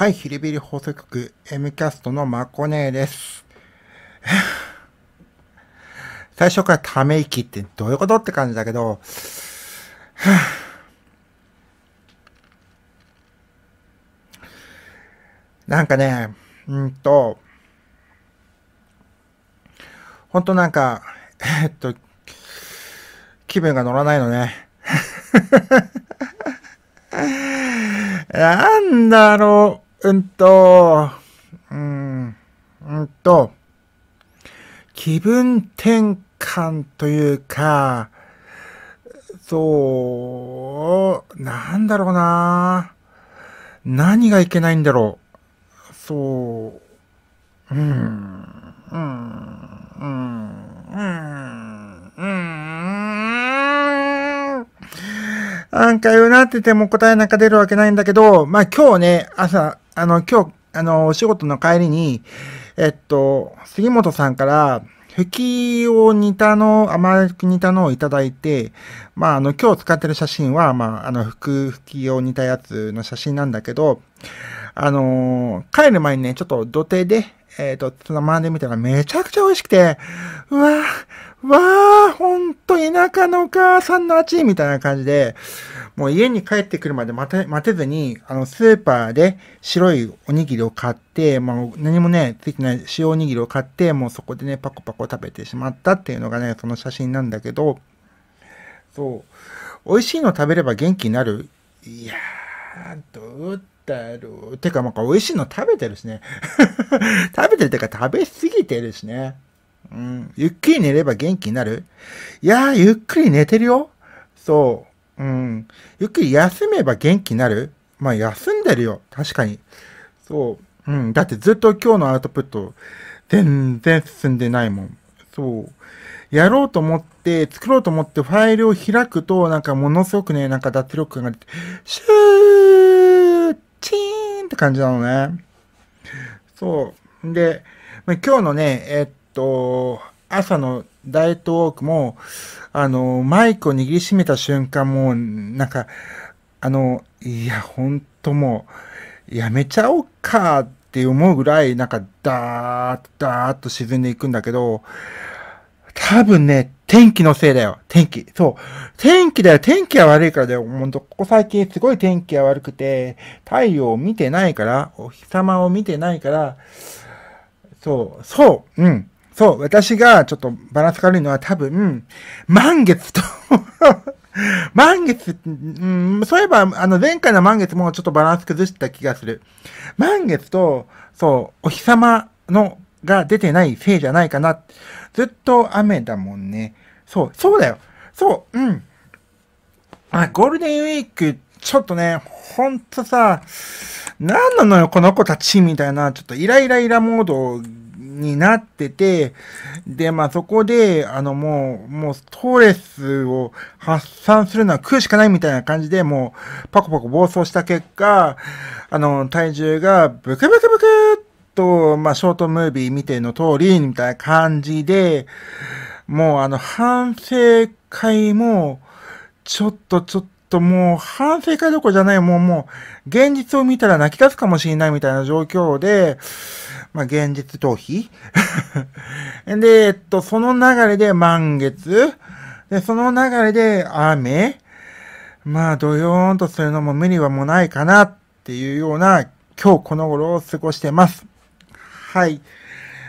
はい、ヒリビリ放送局 M キャストのまこねーです。最初からため息ってどういうことって感じだけど、なんかね、うんと、ほんとなんか、えっと、気分が乗らないのね。なんだろう。うんと、うん、うんと、気分転換というか、そう、なんだろうな何がいけないんだろう。そう、うん、うん、うん、うん、うん、なんか言うなってても答えなんか出るわけないんだけど、まあ今日ね、朝、あの今日、あの、お仕事の帰りに、えっと、杉本さんから、吹きを煮たの、甘く煮たのをいただいて、まあ、あの、今日使ってる写真は、まあ、あの、く吹きを煮たやつの写真なんだけど、あのー、帰る前にね、ちょっと土手で、えっ、ー、と、つまんでみたらめちゃくちゃ美味しくて、うわー、わー、ほんと田舎のお母さんの味みたいな感じで、もう家に帰ってくるまで待て、待てずに、あの、スーパーで白いおにぎりを買って、まあ、何もね、ついてない塩おにぎりを買って、もうそこでね、パコパコ食べてしまったっていうのがね、その写真なんだけど、そう、美味しいの食べれば元気になる。いやー、どうてる。てか、なんか美味しいの食べてるしね。食べてるってか食べ過ぎてるしね。うん。ゆっくり寝れば元気になるいやー、ゆっくり寝てるよ。そう。うん。ゆっくり休めば元気になるまあ、休んでるよ。確かに。そう。うん。だってずっと今日のアウトプット、全然進んでないもん。そう。やろうと思って、作ろうと思ってファイルを開くと、なんかものすごくね、なんか脱力感が出て、シュー感じなのね。そう。で、今日のね、えっと、朝のダイエットウォークも、あの、マイクを握りしめた瞬間、もなんか、あの、いや、ほんともう、やめちゃおうかって思うぐらい、なんか、ダーッ、ダーッと沈んでいくんだけど、多分ね、天気のせいだよ。天気。そう。天気だよ。天気が悪いからだよ。ほんと、ここ最近すごい天気が悪くて、太陽を見てないから、お日様を見てないから、そう、そう、うん。そう、私がちょっとバランス軽いのは多分、満月と 満月、うん、そういえば、あの、前回の満月もちょっとバランス崩した気がする。満月と、そう、お日様のが出てないせいじゃないかな。ずっと雨だもんね。そう、そうだよ。そう、うん。あ、ゴールデンウィーク、ちょっとね、ほんとさ、なんなのよ、この子たち、みたいな、ちょっとイライライラモードになってて、で、まあそこで、あのもう、もうストレスを発散するのは食うしかないみたいな感じで、もうパコパコ暴走した結果、あの、体重がブクブクブクと、まあ、ショートムービー見ての通り、みたいな感じで、もうあの、反省会も、ちょっとちょっともう、反省会どころじゃない、もうもう、現実を見たら泣き出すかもしれないみたいな状況で、まあ、現実逃避 で、えっと、その流れで満月、で、その流れで雨、まあ、どよーんとするのも無理はもうないかなっていうような、今日この頃を過ごしてます。はい。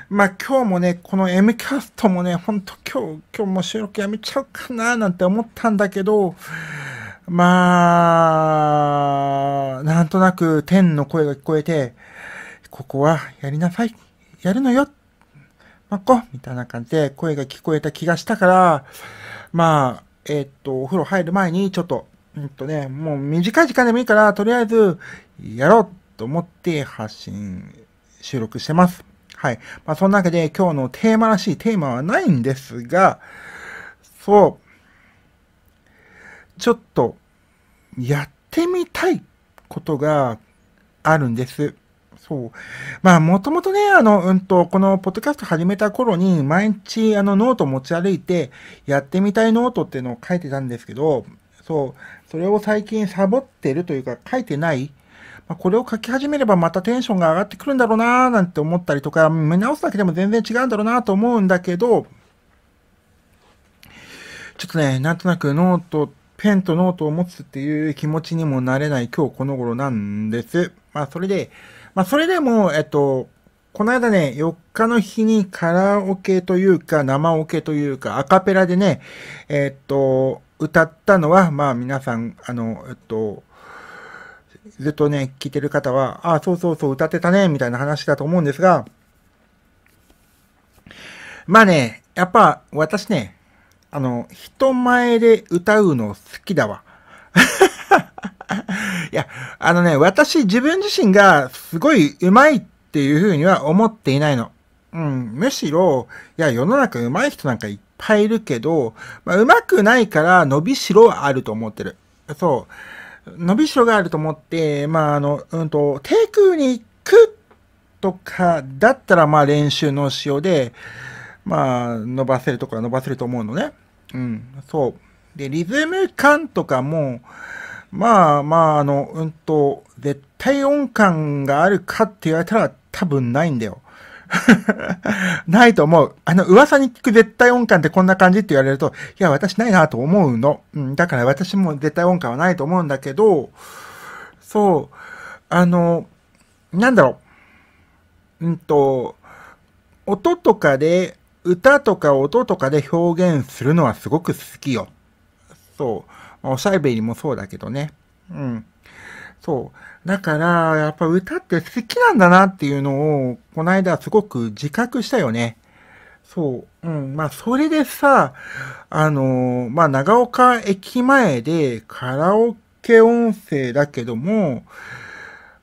まあ今日もね、この M キャストもね、ほんと今日、今日も収録やめちゃうかななんて思ったんだけど、まあ、なんとなく天の声が聞こえて、ここはやりなさい。やるのよ。まっこ、みたいな感じで声が聞こえた気がしたから、まあ、えー、っと、お風呂入る前にちょっと、うんとね、もう短い時間でもいいから、とりあえず、やろうと思って発信収録してます。はい。まあ、そんなわけで今日のテーマらしいテーマはないんですが、そう、ちょっとやってみたいことがあるんです。そう。まあ、もともとね、あの、うんと、このポッドキャスト始めた頃に、毎日、あの、ノート持ち歩いて、やってみたいノートっていうのを書いてたんですけど、そう、それを最近サボってるというか、書いてないまあ、これを書き始めればまたテンションが上がってくるんだろうなーなんて思ったりとか、見直すだけでも全然違うんだろうなと思うんだけど、ちょっとね、なんとなくノート、ペンとノートを持つっていう気持ちにもなれない今日この頃なんです。まあそれで、まあそれでも、えっと、この間ね、4日の日にカラオケというか、生オケというか、アカペラでね、えっと、歌ったのは、まあ皆さん、あの、えっと、ずっとね、聞いてる方は、ああ、そうそうそう歌ってたね、みたいな話だと思うんですが、まあね、やっぱ私ね、あの、人前で歌うの好きだわ。いや、あのね、私自分自身がすごい上手いっていうふうには思っていないの。うん、むしろ、いや、世の中上手い人なんかいっぱいいるけど、まあ、上手くないから伸びしろはあると思ってる。そう。伸びしろがあると思って、まあ、あの、うんと、低空に行くとかだったら、まあ、練習の仕様で、まあ、伸ばせるところは伸ばせると思うのね。うん、そう。で、リズム感とかも、まあまあ、あの、うんと、絶対音感があるかって言われたら多分ないんだよ。ないと思う。あの、噂に聞く絶対音感ってこんな感じって言われると、いや、私ないなと思うの。うん、だから私も絶対音感はないと思うんだけど、そう、あの、なんだろう。うんと、音とかで、歌とか音とかで表現するのはすごく好きよ。そう。おしゃべりもそうだけどね。うん。そう。だから、やっぱ歌って好きなんだなっていうのを、この間すごく自覚したよね。そう。うん。まあ、それでさ、あのー、まあ、長岡駅前でカラオケ音声だけども、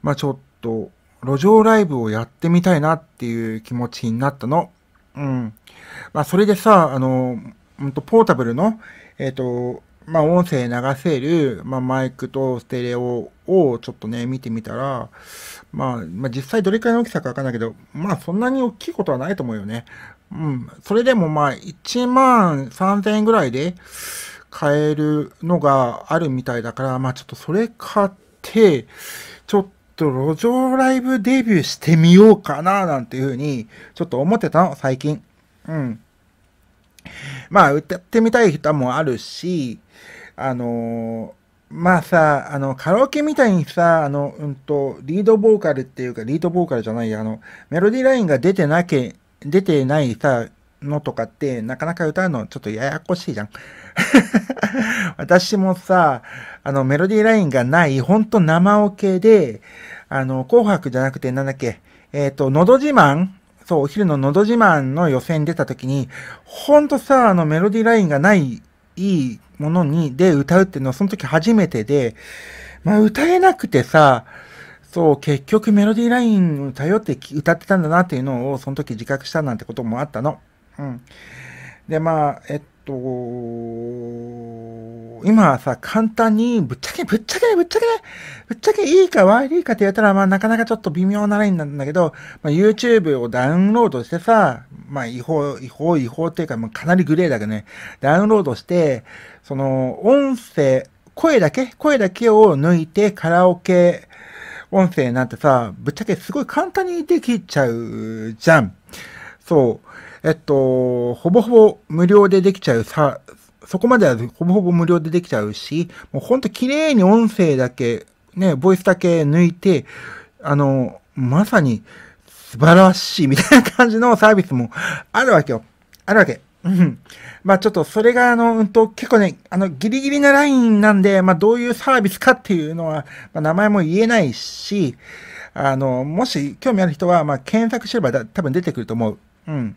まあ、ちょっと、路上ライブをやってみたいなっていう気持ちになったの。うん。まあ、それでさ、あの、ほんと、ポータブルの、えっ、ー、と、まあ、音声流せる、まあ、マイクとステレオをちょっとね、見てみたら、まあ、まあ、実際どれくらいの大きさかわかんないけど、まあそんなに大きいことはないと思うよね。うん。それでもまあ1万3000円ぐらいで買えるのがあるみたいだから、まあちょっとそれ買って、ちょっと路上ライブデビューしてみようかな、なんていうふうに、ちょっと思ってたの、最近。うん。まあ、歌ってみたい人もあるし、あのーまあさ、あの、カラオケみたいにさ、あの、うんと、リードボーカルっていうか、リードボーカルじゃない、あの、メロディーラインが出てなけ、出てないさ、のとかって、なかなか歌うのちょっとややこしいじゃん。私もさ、あの、メロディーラインがない、ほんと生オケで、あの、紅白じゃなくて、なんだっけ、えっ、ー、と、のど自慢そう、お昼ののど自慢の予選出た時に、ほんとさ、あの、メロディーラインがないいいものに、で歌うっていうのはその時初めてで、まあ歌えなくてさ、そう、結局メロディーラインを頼って歌ってたんだなっていうのをその時自覚したなんてこともあったの。うん。で、まあ、えっと、今はさ、簡単に、ぶっちゃけ、ぶっちゃけ、ぶっちゃけ、ぶっちゃけいいか悪いかって言ったら、まあなかなかちょっと微妙なラインなんだけど、まあ、YouTube をダウンロードしてさ、まあ違法、違法、違法っていうか、まあ、かなりグレーだけどね、ダウンロードして、その、音声、声だけ、声だけを抜いてカラオケ、音声なんてさ、ぶっちゃけすごい簡単にできちゃうじゃん。そう。えっと、ほぼほぼ無料でできちゃうさ、そこまではほぼほぼ無料でできちゃうし、もうほんと綺麗に音声だけ、ね、ボイスだけ抜いて、あの、まさに素晴らしいみたいな感じのサービスもあるわけよ。あるわけ。うん。まあちょっとそれが、あの、うんと、結構ね、あの、ギリギリなラインなんで、まあどういうサービスかっていうのは、まあ名前も言えないし、あの、もし興味ある人は、まあ検索すれば多分出てくると思う。うん。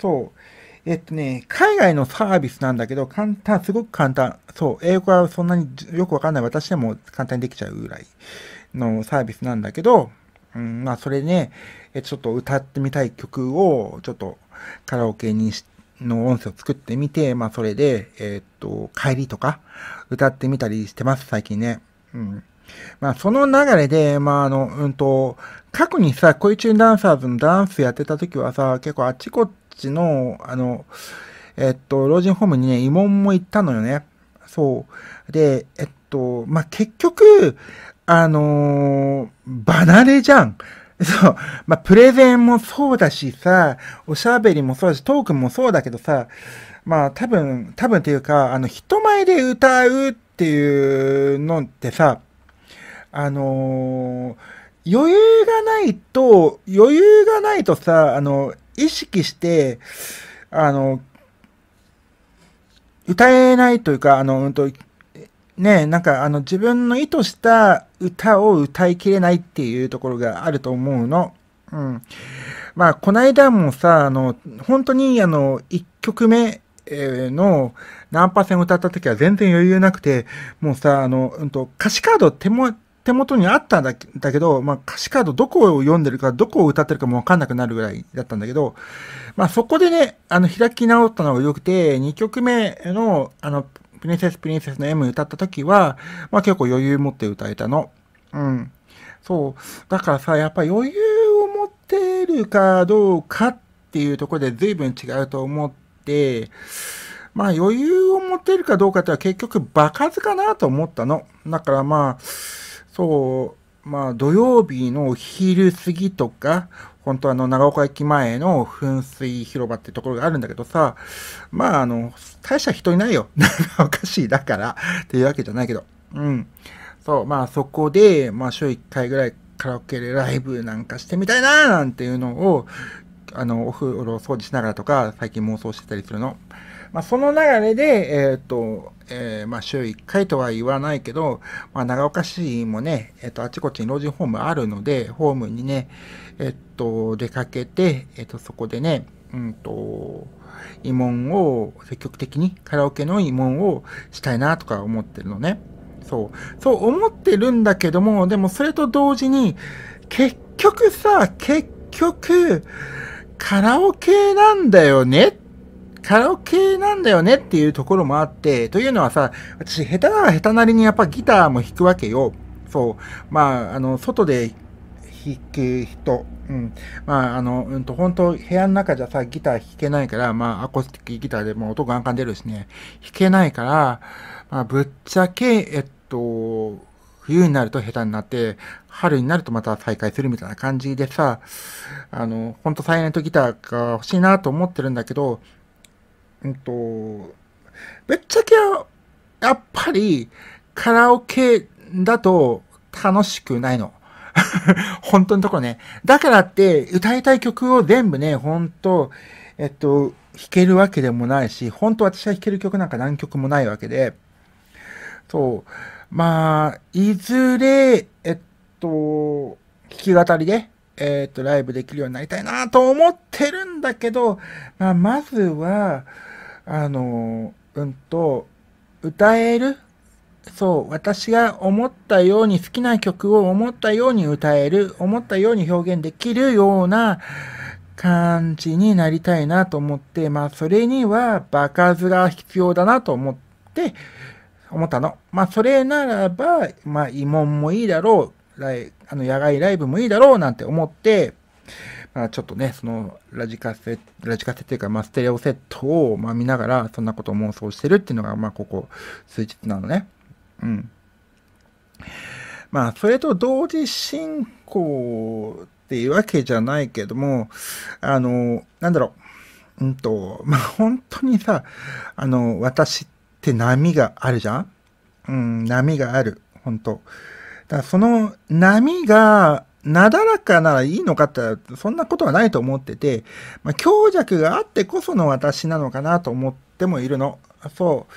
そう。えっとね、海外のサービスなんだけど、簡単、すごく簡単。そう、英語はそんなによくわかんない私でも簡単にできちゃうぐらいのサービスなんだけど、うん、まあ、それね、ちょっと歌ってみたい曲を、ちょっとカラオケにし、の音声を作ってみて、まあ、それで、えー、っと、帰りとか、歌ってみたりしてます、最近ね。うん。まあ、その流れで、まあ、あの、うんと、過去にさ、小一ダンサーズのダンスやってた時はさ、結構あっちこっちチの、あの、えっと、老人ホームにね、慰問も行ったのよね。そう。で、えっと、まあ、結局、あのー、離れじゃん。そう。まあ、プレゼンもそうだしさ、おしゃべりもそうだし、トークもそうだけどさ、まあ、多分、多分というか、あの、人前で歌うっていうのってさ、あのー、余裕がないと、余裕がないとさ、あの、意識して、あの、歌えないというか、あの、うんと、ね、なんかあの自分の意図した歌を歌いきれないっていうところがあると思うの。うん。まあ、こないだもさ、あの、本当にあの、1曲目の何パーセン歌った時は全然余裕なくて、もうさ、あの、うんと、歌詞カード手も、手元にあったんだけど、まあ、歌詞カードどこを読んでるか、どこを歌ってるかもわかんなくなるぐらいだったんだけど、まあ、そこでね、あの、開き直ったのが良くて、2曲目の、あの、プリンセスプリンセスの M 歌った時は、まあ、結構余裕持って歌えたの。うん。そう。だからさ、やっぱ余裕を持ってるかどうかっていうところで随分違うと思って、まあ余裕を持てるかどうかっては結局場数かなと思ったの。だからまあ、そう、まあ土曜日の昼過ぎとか、本当あの長岡駅前の噴水広場ってところがあるんだけどさ、まああの、大した人いないよ。長岡市だからっていうわけじゃないけど。うん。そう、まあそこで、まあ週1回ぐらいカラオケでライブなんかしてみたいななんていうのを、あの、お風呂掃除しながらとか、最近妄想してたりするの。まあ、その流れで、えっ、ー、と、えー、まあ、週1回とは言わないけど、まあ、長岡市もね、えっ、と、あちこちに老人ホームあるので、ホームにね、えっと、出かけて、えっと、そこでね、うんと、慰問を積極的に、カラオケの慰問をしたいなとか思ってるのね。そう。そう思ってるんだけども、でもそれと同時に、結局さ、結局、カラオケなんだよねカラオケなんだよねっていうところもあって、というのはさ、私、下手ら下手なりにやっぱギターも弾くわけよ。そう。まあ、あの、外で弾く人、うん。まあ、あの、うんと、本当部屋の中じゃさ、ギター弾けないから、まあ、アコースティックギターでも音ガンガン出るしね、弾けないから、まあ、ぶっちゃけ、えっと、冬になると下手になって、春になるとまた再開するみたいな感じでさ、あの、ほんとサイレントギターが欲しいなと思ってるんだけど、うんと、ぶっちゃけやっぱりカラオケだと楽しくないの。本当のところね。だからって歌いたい曲を全部ね、本当えっと、弾けるわけでもないし、本当私は弾ける曲なんか何曲もないわけで、そう、まあ、いずれ、えっと、弾き語りで、えっと、ライブできるようになりたいなと思ってるんだけど、まあ、まずは、あの、うんと、歌えるそう、私が思ったように好きな曲を思ったように歌える、思ったように表現できるような感じになりたいなと思って、まあそれにはバカズが必要だなと思って、思ったの。まあそれならば、まあ疑問もいいだろう、あの野外ライブもいいだろうなんて思って、あちょっとね、そのラジカセ、ラジカセっていうか、まあ、ステレオセットを、まあ、見ながら、そんなことを妄想してるっていうのが、まあ、ここ、数日なのね。うん。まあ、それと同時進行っていうわけじゃないけども、あの、なんだろう、うんと、まあ、本当にさ、あの、私って波があるじゃんうん、波がある、本当だその波が、なだらかならいいのかってそんなことはないと思ってて、まあ、強弱があってこその私なのかなと思ってもいるの。そう。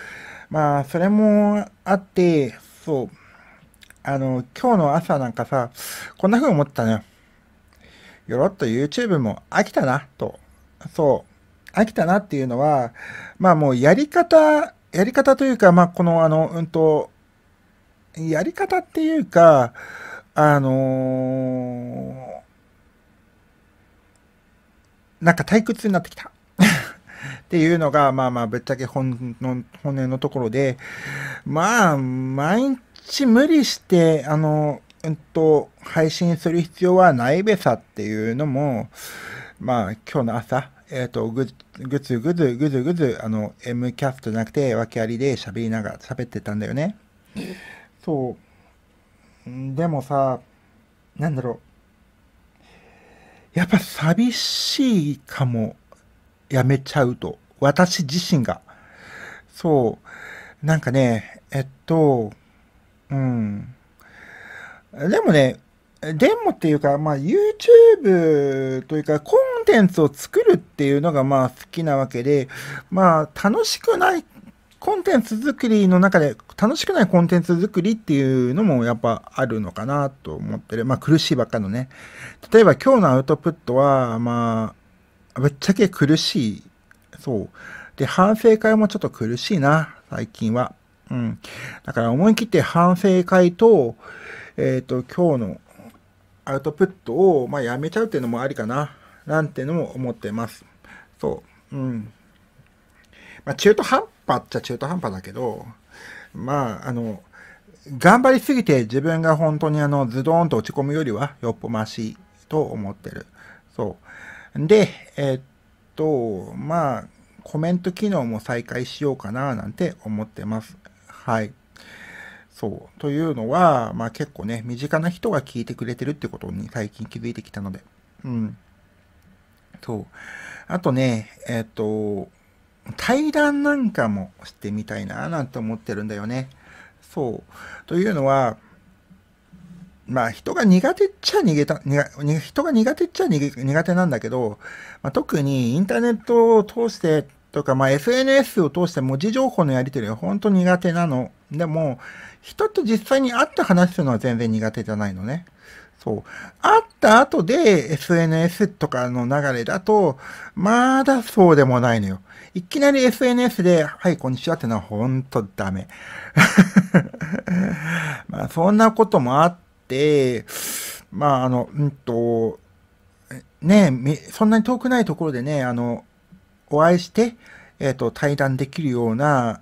まあ、それもあって、そう。あの、今日の朝なんかさ、こんな風に思ったのよ。よろっと YouTube も飽きたな、と。そう。飽きたなっていうのは、まあもうやり方、やり方というか、まあこのあの、うんと、やり方っていうか、あのー、なんか退屈になってきた っていうのが、まあまあ、ぶっちゃけ本の、本音のところで、まあ、毎日無理して、あの、うんと、配信する必要はないべさっていうのも、まあ、今日の朝、えっ、ー、と、ぐ、ぐずぐずぐずぐず、あの、M キャストじゃなくて、訳ありで喋りながら、喋ってたんだよね。そう。でもさ、なんだろう。やっぱ寂しいかも。やめちゃうと。私自身が。そう。なんかね、えっと、うん。でもね、でもっていうか、まあ YouTube というかコンテンツを作るっていうのがまあ好きなわけで、まあ楽しくないコンテンツ作りの中で楽しくないコンテンツ作りっていうのもやっぱあるのかなと思ってる。まあ苦しいばっかのね。例えば今日のアウトプットは、まあ、ぶっちゃけ苦しい。そう。で、反省会もちょっと苦しいな、最近は。うん。だから思い切って反省会と、えっ、ー、と、今日のアウトプットを、まあ、やめちゃうっていうのもありかな、なんてのも思ってます。そう。うん。まあ、中途半端っちゃ中途半端だけど、まあ、あの、頑張りすぎて自分が本当にあの、ズドーンと落ち込むよりはよっぽましと思ってる。そう。で、えー、っと、まあ、コメント機能も再開しようかななんて思ってます。はい。そう。というのは、まあ結構ね、身近な人が聞いてくれてるってことに最近気づいてきたので。うん。そう。あとね、えー、っと、対談なんかもしてみたいななんて思ってるんだよね。そう。というのは、まあ人が苦手っちゃ逃げた、人が苦手っちゃ苦手なんだけど、まあ、特にインターネットを通してとか、まあ SNS を通して文字情報のやり取りは本当苦手なのでも、人と実際に会って話すのは全然苦手じゃないのね。そう。会った後で SNS とかの流れだと、まだそうでもないのよ。いきなり SNS で、はい、こんにちはってのはほんとダメ。まあ、そんなこともあって、まあ、あの、うんと、ねそんなに遠くないところでね、あの、お会いして、えっ、ー、と、対談できるような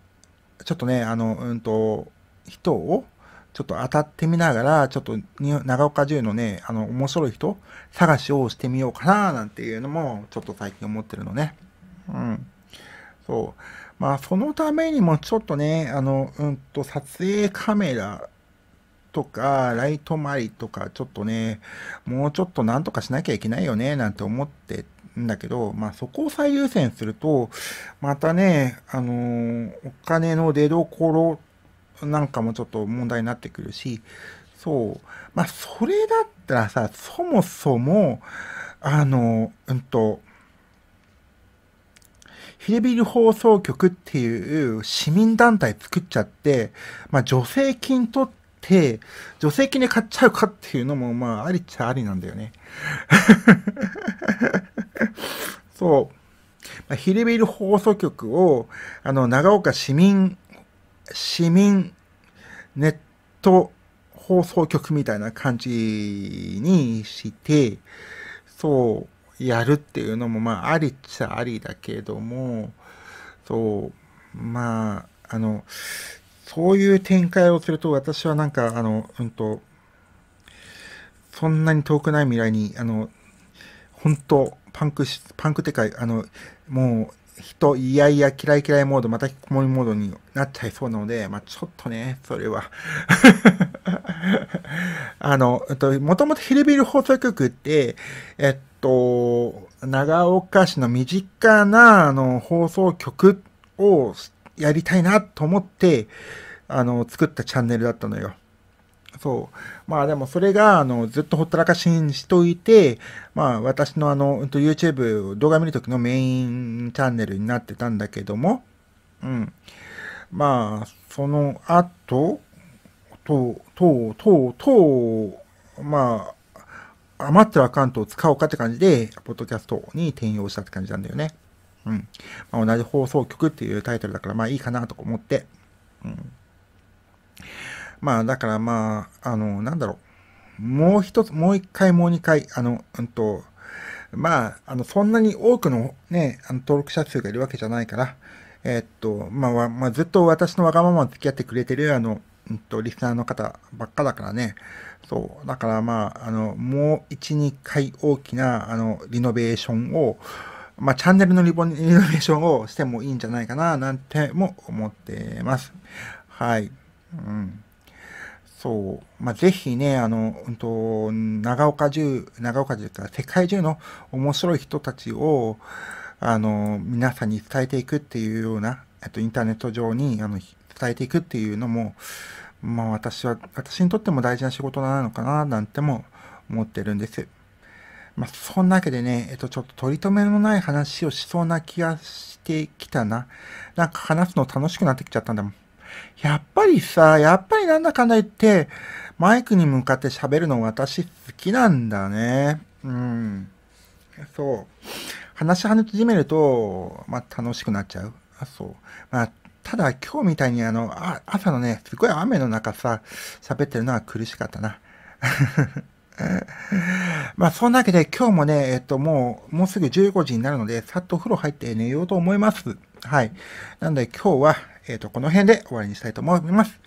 ちょっとね、あの、うんと、人を、ちょっと当たってみながら、ちょっと長岡中のね、あの、面白い人探しをしてみようかな、なんていうのも、ちょっと最近思ってるのね。うん。そう。まあ、そのためにもちょっとね、あの、うんと、撮影カメラとか、ライト周りとか、ちょっとね、もうちょっとなんとかしなきゃいけないよね、なんて思ってんだけど、まあそこを最優先すると、またね、あのー、お金の出どころなんかもちょっと問題になってくるし、そう。まあそれだったらさ、そもそも、あのー、うんと、ヒレビル放送局っていう市民団体作っちゃって、まあ、助成金取って、助成金で買っちゃうかっていうのも、まあ、ありっちゃありなんだよね。そう。ヒルビル放送局を、あの、長岡市民、市民ネット放送局みたいな感じにして、そう、やるっていうのも、まあ、ありっちゃありだけども、そう、まあ、あの、そういう展開をすると、私はなんか、あの、うんと、そんなに遠くない未来に、あの、本当パンクし、パンクってか、あの、もう、人、いやいや、嫌い嫌いモード、また引きこもりモードになっちゃいそうなので、まあ、ちょっとね、それは あの、と、もともとヒルビル放送局って、えっと、長岡市の身近な、あの、放送局をやりたいなと思って、あの、作ったチャンネルだったのよ。そう。まあでもそれが、あの、ずっとほったらかしにしといて、まあ私のあの、YouTube 動画見るときのメインチャンネルになってたんだけども、うん。まあ、その後、と、と、と、と、まあ、余ってるアカウントを使おうかって感じで、ポッドキャストに転用したって感じなんだよね。うん。まあ、同じ放送局っていうタイトルだから、まあいいかなと思って。うん。まあ、だからまあ、あの、なんだろう。もう一つ、もう一回、もう二回、あの、うんと、まあ、あの、そんなに多くのね、あの登録者数がいるわけじゃないから、えー、っと、まあ、まあ、ずっと私のわがまま付き合ってくれてる、あの、うんと、リスナーの方ばっかだからね。そう。だからまあ、あの、もう一、二回大きな、あの、リノベーションを、まあ、チャンネルのリボリノベーションをしてもいいんじゃないかな、なんても思ってます。はい。うん。そう、まあ、ぜひね、あの、うんと、長岡中、長岡中から世界中の面白い人たちを、あの、皆さんに伝えていくっていうような、えっと、インターネット上に、あの、伝えていくっていうのも、まあ、私は、私にとっても大事な仕事なのかな、なんても思ってるんです。まあ、そんなわけでね、えっと、ちょっと取り留めのない話をしそうな気がしてきたな。なんか話すの楽しくなってきちゃったんだもん。やっぱりさ、やっぱりなんだかんだ言って、マイクに向かって喋るの私好きなんだね。うん。そう。話し始めると、まあ、楽しくなっちゃう。あ、そう。まあ、ただ今日みたいにあの、あ朝のね、すごい雨の中さ、喋ってるのは苦しかったな。まあ、そんなわけで今日もね、えっと、もう、もうすぐ15時になるので、さっとお風呂入って寝ようと思います。はい。なんで今日は、えっ、ー、と、この辺で終わりにしたいと思います。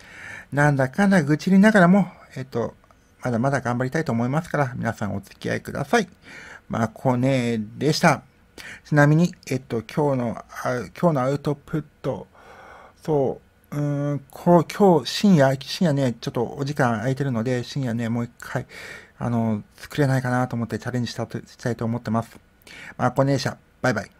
なんだかんだ愚痴りながらも、えっ、ー、と、まだまだ頑張りたいと思いますから、皆さんお付き合いください。まあ、ねネでした。ちなみに、えっと、今日の、今日のアウトプット、そう、うん、こう、今日深夜、深夜ね、ちょっとお時間空いてるので、深夜ね、もう一回、あの、作れないかなと思ってチャレンジしたとしたいと思ってます。まあ、コネでした。バイバイ。